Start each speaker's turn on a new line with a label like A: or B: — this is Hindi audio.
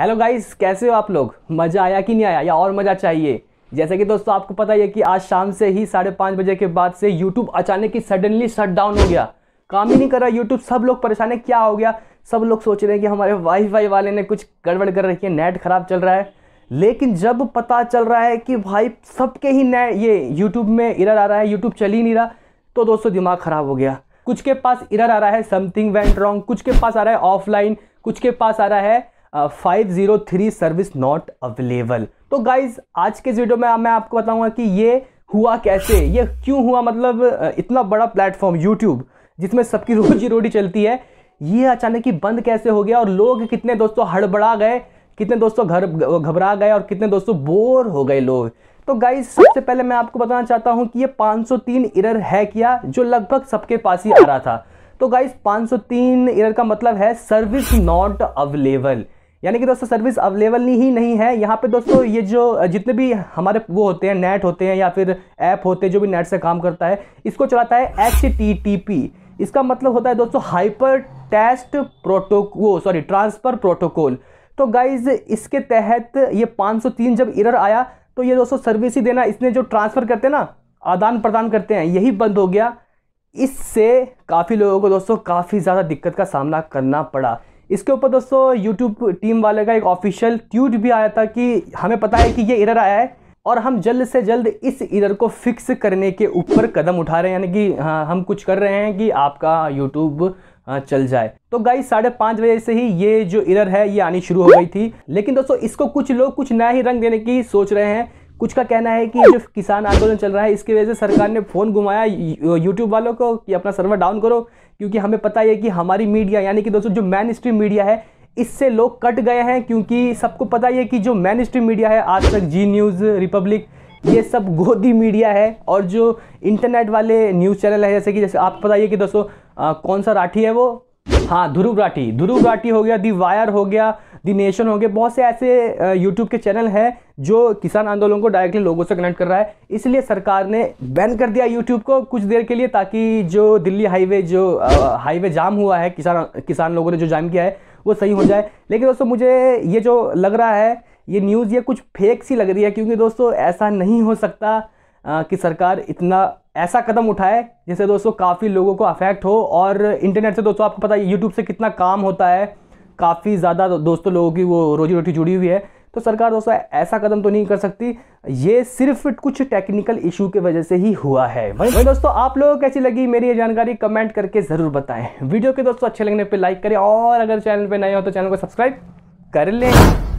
A: हेलो गाइस कैसे हो आप लोग मज़ा आया कि नहीं आया या और मज़ा चाहिए जैसे कि दोस्तों आपको पता ही है कि आज शाम से ही साढ़े पाँच बजे के बाद से यूट्यूब अचानक ही सडनली शट डाउन हो गया काम ही नहीं कर रहा यूट्यूब सब लोग परेशान है क्या हो गया सब लोग सोच रहे हैं कि हमारे वाईफाई वाले ने कुछ गड़बड़ कर रखी है नेट ख़राब चल रहा है लेकिन जब पता चल रहा है कि भाई सबके ही नेट ये यूट्यूब में इरर आ रहा है यूट्यूब चल ही नहीं रहा तो दोस्तों दिमाग ख़राब हो गया कुछ के पास इरर आ रहा है समथिंग वेंट रॉन्ग कुछ के पास आ रहा है ऑफलाइन कुछ के पास आ रहा है five zero three service not available तो गाइज आज के वीडियो में मैं आपको बताऊंगा कि ये हुआ कैसे ये क्यों हुआ मतलब इतना बड़ा प्लेटफॉर्म यूट्यूब जिसमें सबकी रोजी रोटी चलती है ये अचानक ही बंद कैसे हो गया और लोग कितने दोस्तों हड़बड़ा गए कितने दोस्तों घर घबरा गए और कितने दोस्तों बोर हो गए लोग तो गाइज सबसे पहले मैं आपको बताना चाहता हूँ कि ये 503 इरर है क्या जो लगभग सबके पास ही आ रहा था तो गाइज 503 इरर का मतलब है सर्विस नॉट अवेलेबल यानी कि दोस्तों सर्विस अवेलेबल ही नहीं है यहाँ पे दोस्तों ये जो जितने भी हमारे वो होते हैं नेट होते हैं या फिर ऐप होते हैं जो भी नेट से काम करता है इसको चलाता है एच इसका मतलब होता है दोस्तों hypertext protocol sorry transfer protocol तो गाइज इसके तहत ये 503 जब इरर आया तो ये दोस्तों सर्विस ही देना इसने जो ट्रांसफ़र करते हैं ना आदान प्रदान करते हैं यही बंद हो गया इससे काफ़ी लोगों को दोस्तों काफ़ी ज़्यादा दिक्कत का सामना करना पड़ा इसके ऊपर दोस्तों यूट्यूब टीम वाले का एक ऑफिशियल ट्यूट भी आया था कि हमें पता है कि ये इरर आया है और हम जल्द से जल्द इस इधर को फिक्स करने के ऊपर कदम उठा रहे हैं यानी कि हाँ, हम कुछ कर रहे हैं कि आपका यूट्यूब हाँ, चल जाए तो गाई साढ़े पाँच बजे से ही ये जो इरर है ये आनी शुरू हो गई थी लेकिन दोस्तों इसको कुछ लोग कुछ नया ही रंग देने की सोच रहे हैं कुछ का कहना है कि जो किसान आंदोलन चल रहा है इसकी वजह से सरकार ने फ़ोन घुमाया यूट्यूब वालों को कि अपना सर्वर डाउन करो क्योंकि हमें पता है कि हमारी मीडिया यानी कि दोस्तों जो मैन स्ट्रीम मीडिया है इससे लोग कट गए हैं क्योंकि सबको पता ही है कि जो मैन स्ट्रीम मीडिया है आज तक जी न्यूज़ रिपब्लिक ये सब गोदी मीडिया है और जो इंटरनेट वाले न्यूज़ चैनल है जैसे कि जैसे आप पता है कि दोस्तों कौन सा राठी है वो हाँ ध्रुव राठी ध्रुव राठी हो गया दी वायर हो गया दी नेशन हो गए बहुत से ऐसे यूट्यूब के चैनल हैं जो किसान आंदोलन को डायरेक्टली लोगों से कनेक्ट कर रहा है इसलिए सरकार ने बैन कर दिया यूट्यूब को कुछ देर के लिए ताकि जो दिल्ली हाईवे जो हाईवे जाम हुआ है किसान किसान लोगों ने जो जाम किया है वो सही हो जाए लेकिन दोस्तों मुझे ये जो लग रहा है ये न्यूज़ ये कुछ फेक सी लग रही है क्योंकि दोस्तों ऐसा नहीं हो सकता आ, कि सरकार इतना ऐसा कदम उठाए जिससे दोस्तों काफ़ी लोगों को अफेक्ट हो और इंटरनेट से दोस्तों आपको पता है यूट्यूब से कितना काम होता है काफ़ी ज़्यादा दोस्तों लोगों की वो रोजी रोटी जुड़ी हुई है तो सरकार दोस्तों ऐसा कदम तो नहीं कर सकती ये सिर्फ कुछ टेक्निकल इशू के वजह से ही हुआ है भाई दोस्तों आप लोगों को कैसी लगी मेरी ये जानकारी कमेंट करके ज़रूर बताएं वीडियो के दोस्तों अच्छे लगने पे लाइक करें और अगर चैनल पे नए हो तो चैनल को सब्सक्राइब कर लें